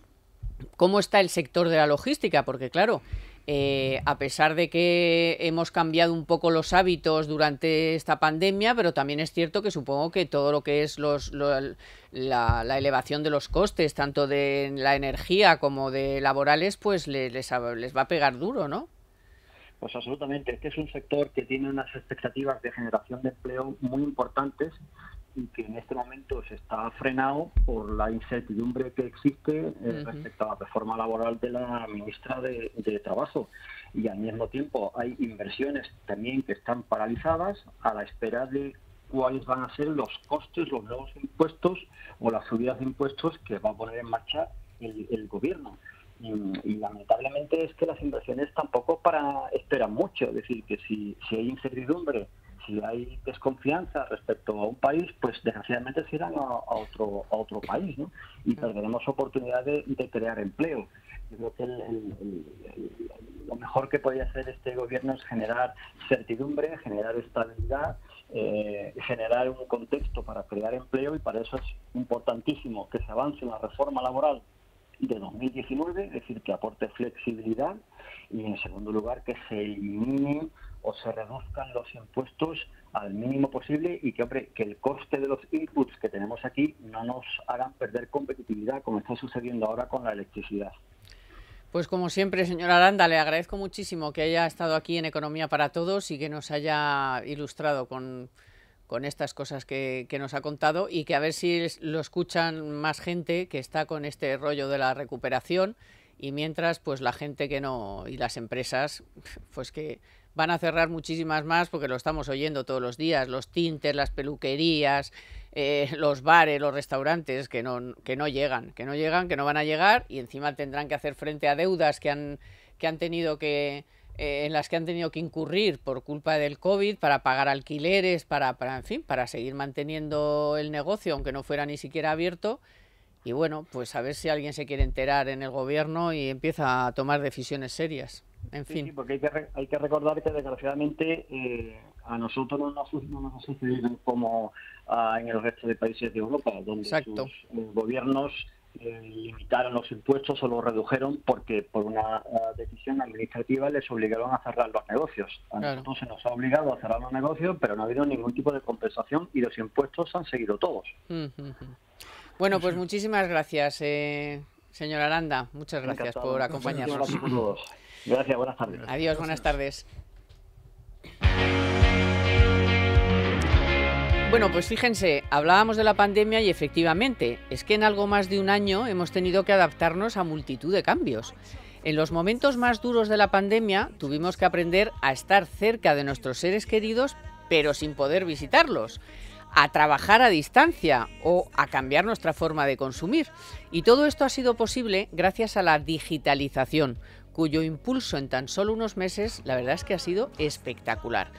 cómo está el sector de la logística, porque claro, eh, a pesar de que hemos cambiado un poco los hábitos durante esta pandemia, pero también es cierto que supongo que todo lo que es la, elevación de los costes, tanto de la energía como de laborales, pues les va a pegar duro, ¿no? Pues absolutamente. Este es un sector que tiene unas expectativas de generación de empleo muy importantes y que en este momento se está frenado por la incertidumbre que existe eh, respecto a la reforma laboral de la ministra de, Trabajo. Y al mismo tiempo hay inversiones también que están paralizadas a la espera de cuáles van a ser los costes, los nuevos impuestos o las subidas de impuestos que va a poner en marcha el gobierno y lamentablemente es que las inversiones tampoco para esperan mucho, es decir, que si, hay incertidumbre, si hay desconfianza respecto a un país, pues desgraciadamente se irán a, otro, a otro país y perderemos oportunidad de, crear empleo. Yo creo que lo mejor que puede hacer este gobierno es generar certidumbre, generar estabilidad, eh, generar un contexto para crear empleo y para eso es importantísimo que se avance una reforma laboral de 2019, es decir, que aporte flexibilidad y, en segundo lugar, que se eliminen o se reduzcan los impuestos al mínimo posible y que, el coste de los inputs que tenemos aquí no nos hagan perder competitividad, como está sucediendo ahora con la electricidad. Pues como siempre, señor Aranda, le agradezco muchísimo que haya estado aquí en Economía para Todos y que nos haya ilustrado con con estas cosas que, nos ha contado y que a ver si lo escuchan más gente que está con este rollo de la recuperación y mientras pues la gente que no y las empresas pues que van a cerrar muchísimas más porque lo estamos oyendo todos los días, los tintes, las peluquerías, eh, los bares, los restaurantes que no, que no llegan, que no llegan, que no van a llegar y encima tendrán que hacer frente a deudas que han, que han tenido que, eh, en las que han tenido que incurrir por culpa del COVID para pagar alquileres, para, para, en fin, para seguir manteniendo el negocio, aunque no fuera ni siquiera abierto. Y bueno, pues a ver si alguien se quiere enterar en el gobierno y empieza a tomar decisiones serias. En fin. porque hay que, hay que recordar que desgraciadamente eh, a nosotros no nos, ha sucedido como ah, en el resto de países de Europa, donde los sus eh, gobiernos eh, limitaron los impuestos o los redujeron porque por una eh, decisión administrativa les obligaron a cerrar los negocios. A se nos ha obligado a cerrar los negocios, pero no ha habido ningún tipo de compensación y los impuestos han seguido todos. Mm, mm, mm. Bueno, pues muchísimas gracias, eh, señor Aranda. Muchas gracias por acompañarnos. Gracias, buenas tardes. Adiós, buenas tardes. Bueno, pues fíjense, hablábamos de la pandemia y efectivamente, es que en algo más de un año hemos tenido que adaptarnos a multitud de cambios. En los momentos más duros de la pandemia tuvimos que aprender a estar cerca de nuestros seres queridos, pero sin poder visitarlos a trabajar a distancia o a cambiar nuestra forma de consumir. Y todo esto ha sido posible gracias a la digitalización, cuyo impulso en tan solo unos meses la verdad es que ha sido espectacular.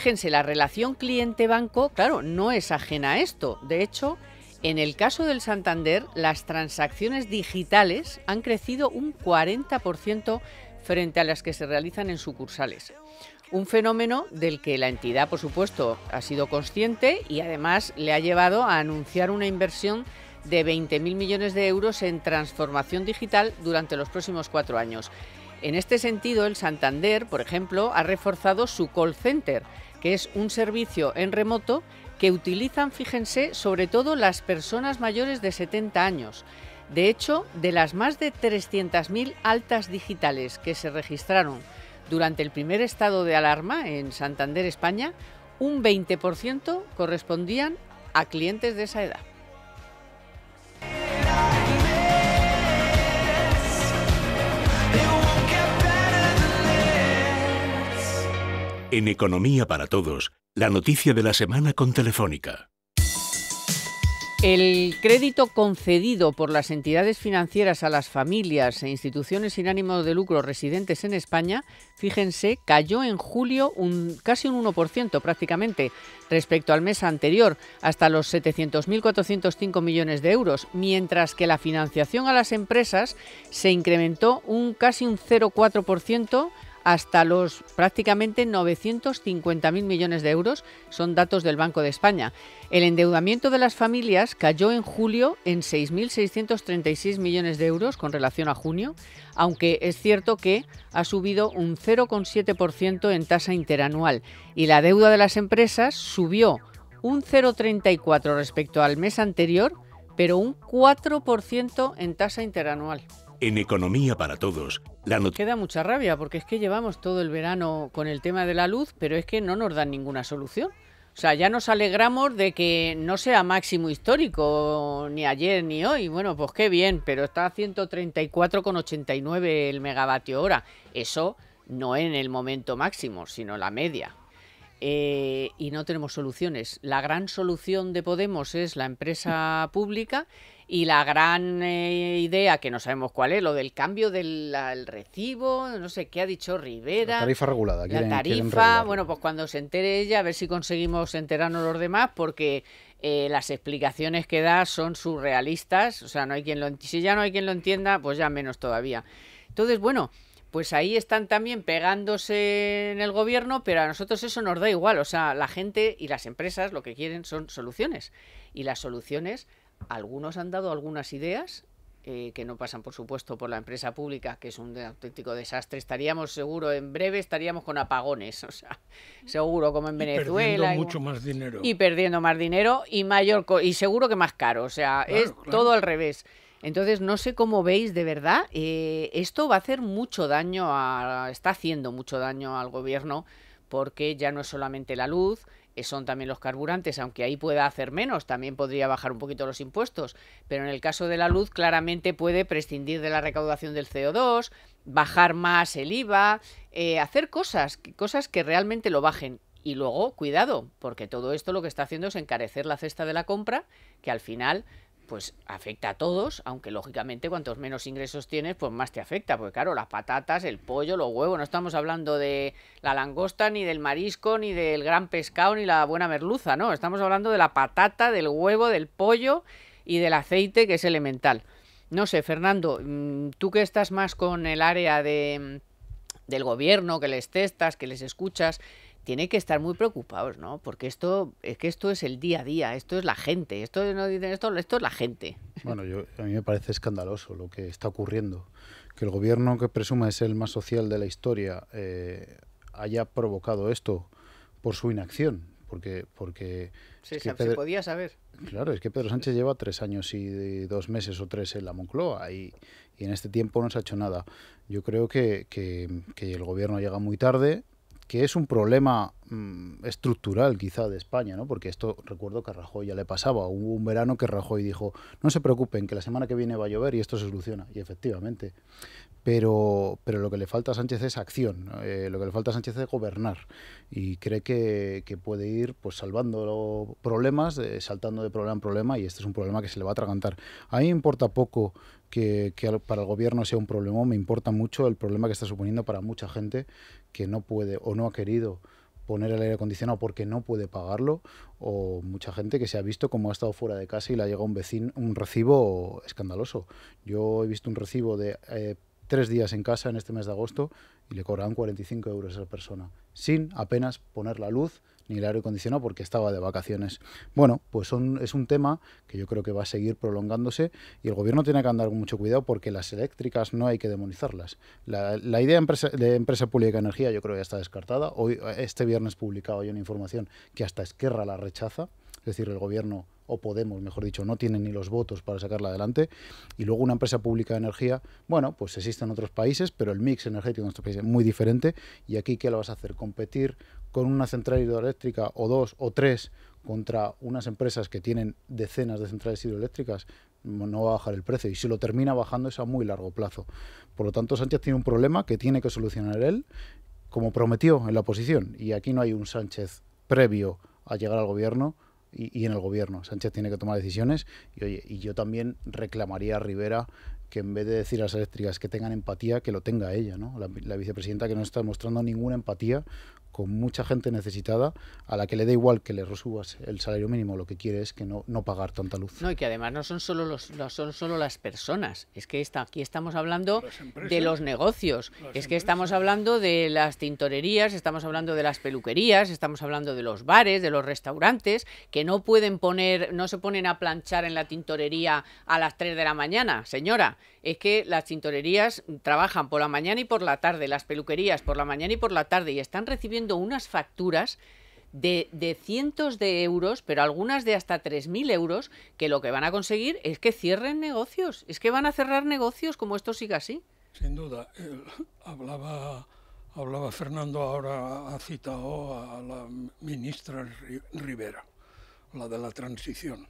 Fíjense, la relación cliente-banco, claro, no es ajena a esto. De hecho, en el caso del Santander, las transacciones digitales han crecido un 40% frente a las que se realizan en sucursales. Un fenómeno del que la entidad, por supuesto, ha sido consciente y además le ha llevado a anunciar una inversión de 20.000 millones de euros en transformación digital durante los próximos cuatro años. En este sentido, el Santander, por ejemplo, ha reforzado su call center que es un servicio en remoto que utilizan, fíjense, sobre todo las personas mayores de 70 años. De hecho, de las más de 300.000 altas digitales que se registraron durante el primer estado de alarma en Santander, España, un 20% correspondían a clientes de esa edad. En Economía para Todos, la noticia de la semana con Telefónica. El crédito concedido por las entidades financieras a las familias e instituciones sin ánimo de lucro residentes en España, fíjense, cayó en julio un, casi un 1% prácticamente respecto al mes anterior, hasta los 700.405 millones de euros, mientras que la financiación a las empresas se incrementó un casi un 0,4% hasta los prácticamente 950.000 millones de euros, son datos del Banco de España. El endeudamiento de las familias cayó en julio en 6.636 millones de euros con relación a junio, aunque es cierto que ha subido un 0,7% en tasa interanual y la deuda de las empresas subió un 0,34 respecto al mes anterior, pero un 4% en tasa interanual. En Economía para Todos, la Queda mucha rabia porque es que llevamos todo el verano con el tema de la luz, pero es que no nos dan ninguna solución. O sea, ya nos alegramos de que no sea máximo histórico ni ayer ni hoy. Bueno, pues qué bien, pero está a 134,89 el megavatio hora. Eso no en el momento máximo, sino la media. Eh, y no tenemos soluciones. La gran solución de Podemos es la empresa pública y la gran eh, idea, que no sabemos cuál es, lo del cambio del recibo, no sé qué ha dicho Rivera. La tarifa regulada. la tarifa, bueno, pues cuando se entere ella, a ver si conseguimos enterarnos los demás, porque eh, las explicaciones que da son surrealistas, o sea, no hay quien lo si ya no hay quien lo entienda, pues ya menos todavía. Entonces, bueno, pues ahí están también pegándose en el gobierno, pero a nosotros eso nos da igual, o sea, la gente y las empresas lo que quieren son soluciones y las soluciones algunos han dado algunas ideas eh, que no pasan, por supuesto, por la empresa pública, que es un auténtico desastre. Estaríamos seguro, en breve estaríamos con apagones, o sea, seguro como en y Venezuela. Perdiendo y mucho más dinero. Y perdiendo más dinero y mayor y seguro que más caro, o sea, es todo al revés. Entonces, no sé cómo veis de verdad, eh, esto va a hacer mucho daño, a, está haciendo mucho daño al gobierno, porque ya no es solamente la luz, son también los carburantes, aunque ahí pueda hacer menos, también podría bajar un poquito los impuestos, pero en el caso de la luz claramente puede prescindir de la recaudación del CO2, bajar más el IVA, eh, hacer cosas, cosas que realmente lo bajen. Y luego, cuidado, porque todo esto lo que está haciendo es encarecer la cesta de la compra, que al final pues afecta a todos, aunque lógicamente cuantos menos ingresos tienes, pues más te afecta, porque claro, las patatas, el pollo, los huevos, no estamos hablando de la langosta, ni del marisco, ni del gran pescado, ni la buena merluza, no, estamos hablando de la patata, del huevo, del pollo y del aceite, que es elemental. No sé, Fernando, mm, tú que estás más con el área de, mm, del gobierno, que les testas, que les escuchas, tiene que estar muy preocupados, ¿no? Porque esto es que esto es el día a día, esto es la gente, esto no dicen esto, esto es la gente. Bueno, yo, a mí me parece escandaloso lo que está ocurriendo, que el gobierno que presume es el más social de la historia eh, haya provocado esto por su inacción, porque porque se, podía saber. Claro, es que Pedro Sánchez lleva tres años y dos meses o tres en la Moncloa y, en este tiempo no se ha hecho nada. Yo creo que, que el gobierno llega muy tarde, que es un problema mm, estructural quizá de España, ¿no? Porque esto recuerdo que Rajoy ya le pasaba. Hubo un verano que Rajoy dijo, no se preocupen, que la semana que viene va a llover y esto se soluciona. Y efectivamente pero, pero lo que le falta a Sánchez es acción, eh, lo que le falta a Sánchez es gobernar y cree que, puede ir pues salvando problemas, eh, saltando de problema en problema y este es un problema que se le va a atragantar. A mí me importa poco que, para el gobierno sea un problema, me importa mucho el problema que está suponiendo para mucha gente que no puede o no ha querido poner el aire acondicionado porque no puede pagarlo o mucha gente que se ha visto como ha estado fuera de casa y le ha llegado un vecino un recibo escandaloso. Yo he visto un recibo de eh, tres días en casa en este mes de agosto y le cobraban 45 euros a esa persona, sin apenas poner la luz ni el aire acondicionado porque estaba de vacaciones. Bueno, pues es un tema que yo creo que va a seguir prolongándose y el gobierno tiene que andar con mucho cuidado porque las eléctricas no hay que demonizarlas. La, idea de empresa, pública de energía yo creo que ya está descartada. Hoy, este viernes publicado hay una información que hasta Esquerra la rechaza, es decir, el gobierno o Podemos, mejor dicho, no tienen ni los votos para sacarla adelante. Y luego una empresa pública de energía, bueno, pues existe en otros países, pero el mix energético en nuestro país es muy diferente. Y aquí, ¿qué la vas a hacer? ¿Competir con una central hidroeléctrica o dos o tres contra unas empresas que tienen decenas de centrales hidroeléctricas? no va a bajar el precio y si lo termina bajando es a muy largo plazo. Por lo tanto, Sánchez tiene un problema que tiene que solucionar él, como prometió en la oposición. Y aquí no hay un Sánchez previo a llegar al gobierno y, en el gobierno. Sánchez tiene que tomar decisiones y, oye, y yo también reclamaría a Rivera que en vez de decir a las eléctricas que tengan empatía, que lo tenga ella, ¿no? La, la vicepresidenta que no está mostrando ninguna empatía con mucha gente necesitada a la que le da igual que le resubas el salario mínimo, lo que quiere es que no, no pagar tanta luz. No, y que además no son solo, los, no son solo las personas, es que está, aquí estamos hablando de los negocios, es que estamos hablando de las tintorerías, estamos hablando de las peluquerías, estamos hablando de los bares, de los restaurantes, que no pueden poner, no se ponen a planchar en la tintorería a las 3 de la mañana, señora, es que las tintorerías trabajan por la mañana y por la tarde, las peluquerías por la mañana y por la tarde y están recibiendo unas facturas de, de, cientos de euros, pero algunas de hasta 3.000 euros, que lo que van a conseguir es que cierren negocios. Es que van a cerrar negocios como esto siga así. Sin duda. hablaba, hablaba Fernando ahora, ha citado a la ministra Rivera, la de la transición.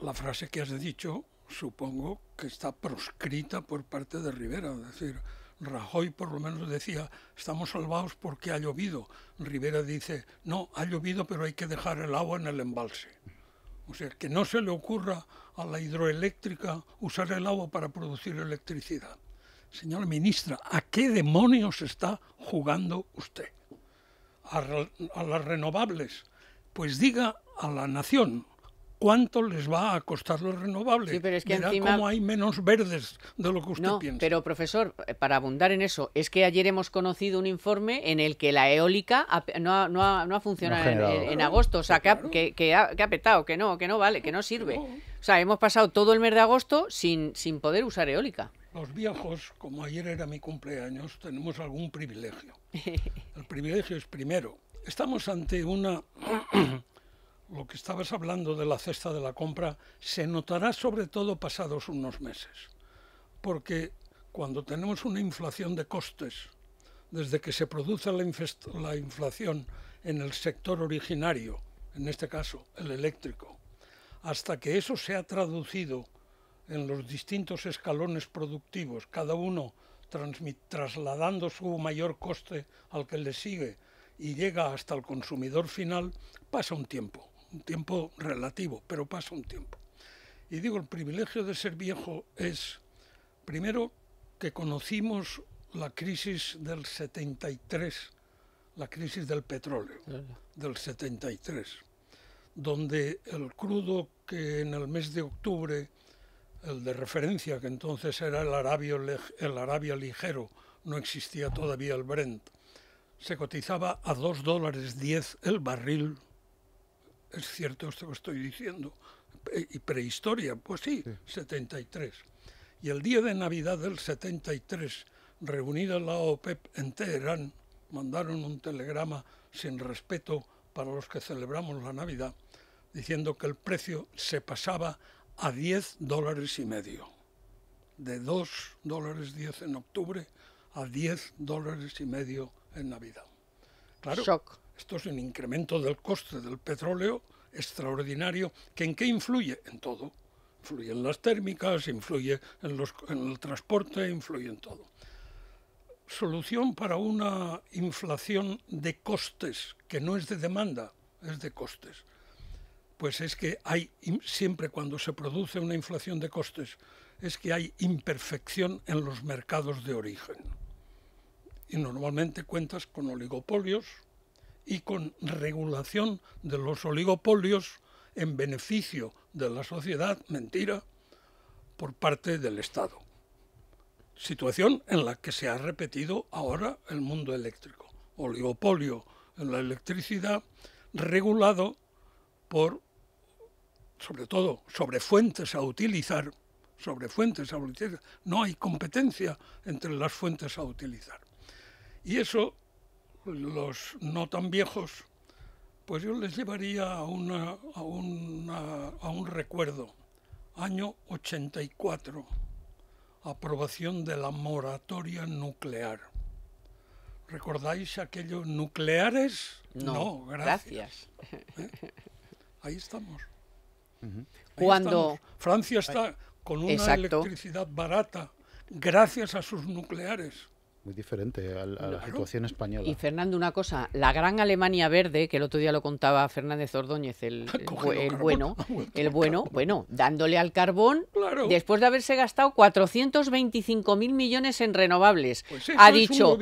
La frase que has dicho supongo que está proscrita por parte de Rivera, es decir, Rajoy por lo menos decía, estamos salvados porque ha llovido. Rivera dice, no, ha llovido pero hay que dejar el agua en el embalse. O sea, que no se le ocurra a la hidroeléctrica usar el agua para producir electricidad. Señora ministra, ¿a qué demonios está jugando usted? a, las renovables? Pues diga a la nación, cuánto les va a costar los renovables. Sí, pero es que cómo hay menos verdes de lo que usted no, piensa. Pero, profesor, para abundar en eso, es que ayer hemos conocido un informe en el que la eólica no ha, funcionado en, agosto. O sea, que, ha, petado, que no, que no vale, que no sirve. O sea, hemos pasado todo el mes de agosto sin, sin poder usar eólica. Los viejos, como ayer era mi cumpleaños, tenemos algún privilegio. El privilegio es primero. Estamos ante una lo que estabas hablando de la cesta de la compra, se notará sobre todo pasados unos meses, porque cuando tenemos una inflación de costes, desde que se produce la, inflación en el sector originario, en este caso el eléctrico, hasta que eso se ha traducido en los distintos escalones productivos, cada uno trasladando su mayor coste al que le sigue y llega hasta el consumidor final, pasa un tiempo un tiempo relativo, pero pasa un tiempo. Y digo, el privilegio de ser viejo es, primero, que conocimos la crisis del 73, la crisis del petróleo del 73, donde el crudo que en el mes de octubre, el de referencia, que entonces era el Arabia, el ligero, no existía todavía el Brent, se cotizaba a 2 dólares 10 el barril es cierto esto que estoy diciendo, y prehistoria, pues sí, 73. Y el día de Navidad del 73, reunida la OPEP e en Teherán, mandaron un telegrama sin respeto para los que celebramos la Navidad, diciendo que el precio se pasaba a 10 dólares y medio. De 2 dólares 10 en octubre a 10 dólares y medio en Navidad. Claro, Shock. Esto es un incremento del coste del petróleo extraordinario, que en qué influye? En todo. Influye en las térmicas, influye en, en el transporte, influye en todo. Solución para una inflación de costes, que no es de demanda, es de costes. Pues es que hay, siempre cuando se produce una inflación de costes, es que hay imperfección en los mercados de origen. Y normalmente cuentas con oligopolios, y con regulación de los oligopolios en beneficio de la sociedad, mentira, por parte del Estado. Situación en la que se ha repetido ahora el mundo eléctrico. Oligopolio en la electricidad regulado por, sobre todo, sobre fuentes a utilizar, sobre fuentes a utilizar. No hay competencia entre las fuentes a utilizar. Y eso los no tan viejos, pues yo les llevaría a, una, a, a un recuerdo. Año 84, aprobación de la moratoria nuclear. ¿Recordáis aquellos nucleares? No, gracias. ¿Eh? Ahí estamos. Cuando Francia está con una electricidad barata gracias a sus nucleares diferente a, la, situación española. Y Fernando, una cosa, la gran Alemania verde, que el otro día lo contaba Fernández Ordóñez, el, el, bueno, el bueno, bueno, dándole al carbón, después de haberse gastado 425 mil millones en renovables, pues ha dicho,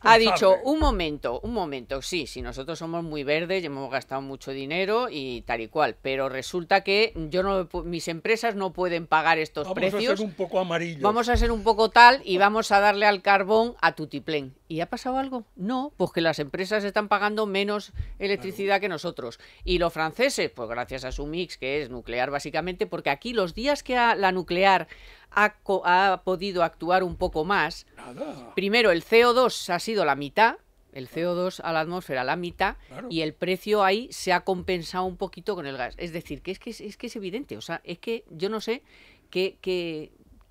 ha dicho, un momento, un momento, sí, si nosotros somos muy verdes y hemos gastado mucho dinero y tal y cual, pero resulta que yo no, mis empresas no pueden pagar estos precios. Vamos a ser un poco amarillos. Vamos a ser un poco tal y vamos a darle al carbón a tutiplén. ¿Y ha pasado algo? No, porque pues las empresas están pagando menos electricidad que nosotros. Y los franceses, pues gracias a su mix, que es nuclear básicamente, porque aquí los días que la nuclear ha, podido actuar un poco más, primero el CO2 ha sido la mitad, el CO2 a la atmósfera la mitad y el precio ahí se ha compensado un poquito con el gas. Es decir, que es que es, que es evidente, o sea, es que yo no sé qué,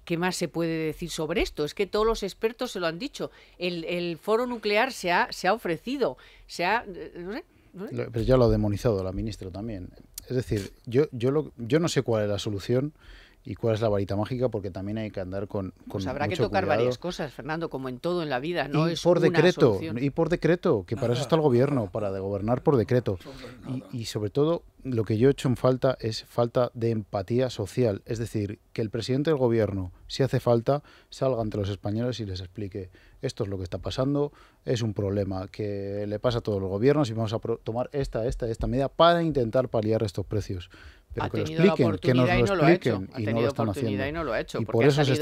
¿Qué más se puede decir sobre esto? Es que todos los expertos se lo han dicho. El, foro nuclear se ha, se ha ofrecido, se ha... Eh, no sé, Pero ya lo ha demonizado la ministra también. Es decir, yo, yo, lo, yo no sé cuál es la solución y cuál es la varita mágica, porque también hay que andar con, con pues habrá que tocar varias cosas, Fernando, como en todo en la vida, no y es por decreto y por decreto, que para eso está el gobierno, para de gobernar por decreto y, y, sobre todo lo que yo he hecho en falta es falta de empatía social, es decir, que el presidente del gobierno, si hace falta, salga ante los españoles y les explique esto es lo que está pasando, es un problema que le pasa a todos los gobiernos y vamos a tomar esta, esta, esta medida para intentar paliar estos precios pero que lo expliquen, que nos lo expliquen y no lo están haciendo. Y, por eso se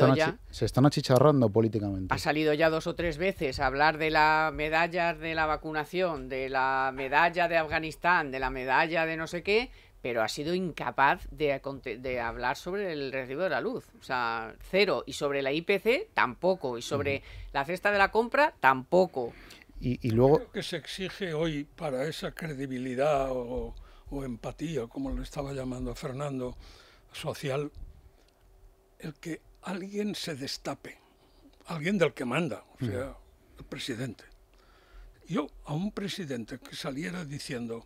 están, achicharrando políticamente. Ha salido ya dos o tres veces a hablar de la medalla de la vacunación, de la medalla de Afganistán, de la medalla de no sé qué, pero ha sido incapaz de, hablar sobre el recibo de la luz. O sea, cero. Y sobre la IPC, tampoco. Y sobre la cesta de la compra, tampoco. Y, luego... que se exige hoy para esa credibilidad o o empatía, como lo estaba llamando Fernando, social, el que alguien se destape, alguien del que manda, o mm. sea, el presidente. Yo a un presidente que saliera diciendo,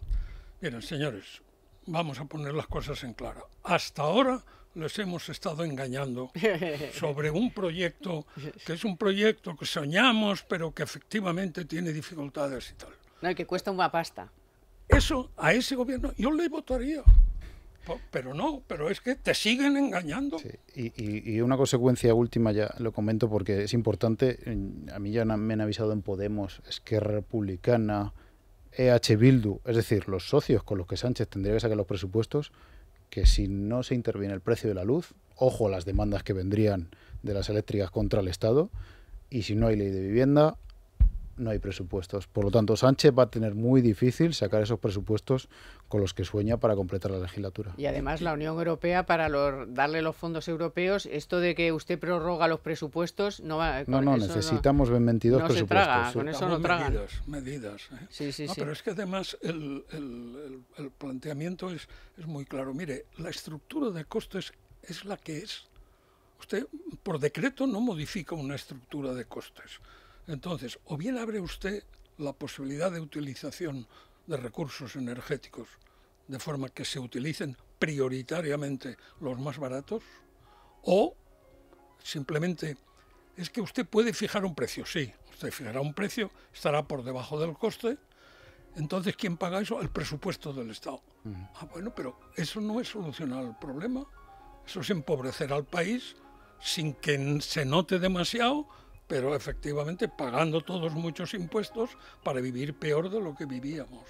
miren señores, vamos a poner las cosas en claro, hasta ahora les hemos estado engañando sobre un proyecto que es un proyecto que soñamos, pero que efectivamente tiene dificultades y tal. No, y que cuesta una pasta. Eso a ese gobierno yo le votaría. Pero no, pero es que te siguen engañando. Y, y, una consecuencia última, ya lo comento porque es importante, a mí ya me han avisado en Podemos, es que Republicana, EH Bildu, es decir, los socios con los que Sánchez tendría que sacar los presupuestos, que si no se interviene el precio de la luz, ojo a las demandas que vendrían de las eléctricas contra el Estado, y si no hay ley de vivienda, no hay presupuestos. Por lo tanto, Sánchez va a tener muy difícil sacar esos presupuestos con los que sueña para completar la legislatura. Y además la Unión Europea, para darle los fondos europeos, esto de que usted prorroga los presupuestos no va... No, no, necesitamos no, 22 no Se traga, con eso no tragan. Medidas, ¿eh? sí, sí, Pero es que además el, planteamiento es, es muy claro. Mire, la estructura de costes es la que es. Usted por decreto no modifica una estructura de costes. Entonces, o bien abre usted la posibilidad de utilización de recursos energéticos de forma que se utilicen prioritariamente los más baratos, o simplemente es que usted puede fijar un precio, sí, usted fijará un precio, estará por debajo del coste, entonces ¿quién paga eso? El presupuesto del Estado. Ah, bueno, pero eso no es solucionar el problema, eso es empobrecer al país sin que se note demasiado pero efectivamente pagando todos muchos impuestos para vivir peor de lo que vivíamos.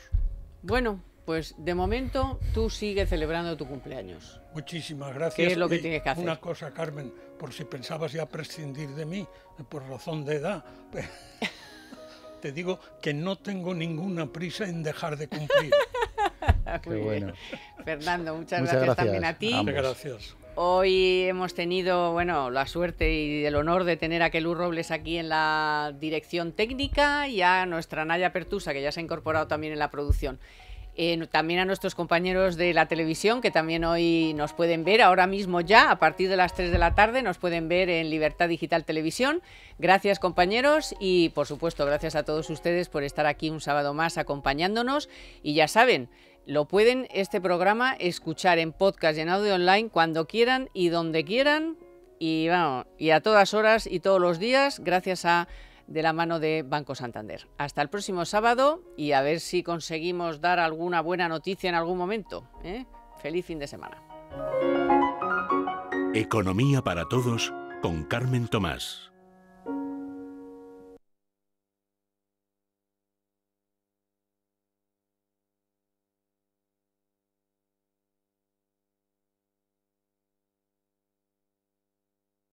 Bueno, pues de momento tú sigues celebrando tu cumpleaños. Muchísimas gracias. ¿Qué es lo que tienes que hacer? Una cosa, Carmen, por si pensabas ya prescindir de mí, por razón de edad, pues, te digo que no tengo ninguna prisa en dejar de cumplir. Qué bueno. Fernando, muchas, gracias, también a ti. Muchas gracias. Hoy hemos tenido, bueno, la suerte y el honor de tener a Kelu Robles aquí en la dirección técnica y a nuestra Naya Pertusa, que ya se ha incorporado también en la producción. Eh, también a nuestros compañeros de la televisión, que también hoy nos pueden ver, ahora mismo ya, a partir de las 3 de la tarde, nos pueden ver en Libertad Digital Televisión. Gracias compañeros y, por supuesto, gracias a todos ustedes por estar aquí un sábado más acompañándonos. Y ya saben, lo pueden este programa escuchar en podcast y en audio online cuando quieran y donde quieran y y a todas horas y todos los días gracias a de la mano de Banco Santander. Hasta el próximo sábado y a ver si conseguimos dar alguna buena noticia en algún momento. ¿eh? Feliz fin de semana. Economía para todos con Carmen Tomás.